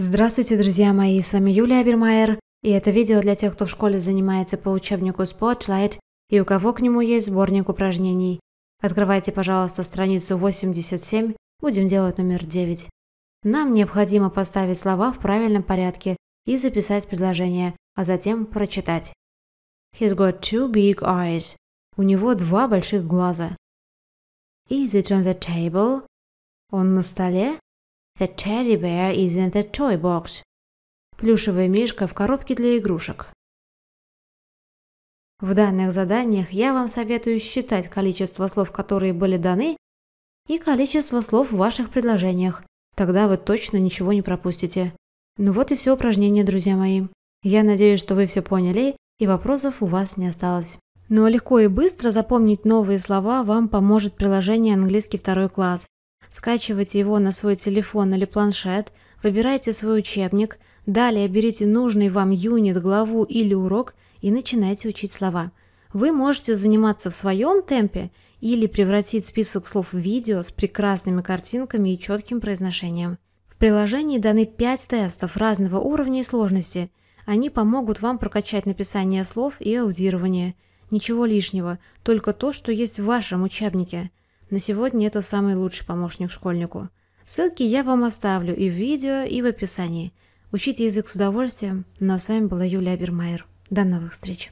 Здравствуйте, друзья мои, с вами Юлия Бермайер, и это видео для тех, кто в школе занимается по учебнику Spotlight и у кого к нему есть сборник упражнений. Открывайте, пожалуйста, страницу 87, будем делать номер 9. Нам необходимо поставить слова в правильном порядке и записать предложение, а затем прочитать. He's got two big eyes. У него два больших глаза. Is it on the table? Он на столе? The teddy bear is in the toy box. Плюшевая мишка в коробке для игрушек. В данных заданиях я вам советую считать количество слов, которые были даны, и количество слов в ваших предложениях. Тогда вы точно ничего не пропустите. Ну вот и все упражнение, друзья мои. Я надеюсь, что вы все поняли и вопросов у вас не осталось. Но ну а легко и быстро запомнить новые слова вам поможет приложение «Английский второй класс» скачивайте его на свой телефон или планшет, выбирайте свой учебник, далее берите нужный вам юнит, главу или урок и начинайте учить слова. Вы можете заниматься в своем темпе или превратить список слов в видео с прекрасными картинками и четким произношением. В приложении даны 5 тестов разного уровня и сложности. Они помогут вам прокачать написание слов и аудирование. Ничего лишнего, только то, что есть в вашем учебнике – на сегодня это самый лучший помощник школьнику. Ссылки я вам оставлю и в видео, и в описании. Учите язык с удовольствием. Ну а с вами была Юлия Бермайер. До новых встреч!